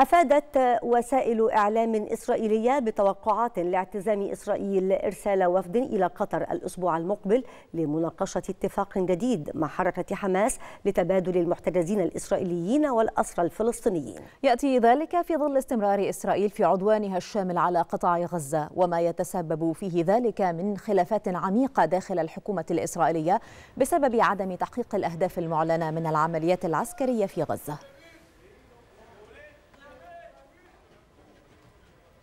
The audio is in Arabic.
أفادت وسائل إعلام إسرائيلية بتوقعات لاعتزام إسرائيل إرسال وفد إلى قطر الأسبوع المقبل لمناقشة اتفاق جديد مع حركة حماس لتبادل المحتجزين الإسرائيليين والأسرى الفلسطينيين يأتي ذلك في ظل استمرار إسرائيل في عدوانها الشامل على قطاع غزة وما يتسبب فيه ذلك من خلافات عميقة داخل الحكومة الإسرائيلية بسبب عدم تحقيق الأهداف المعلنة من العمليات العسكرية في غزة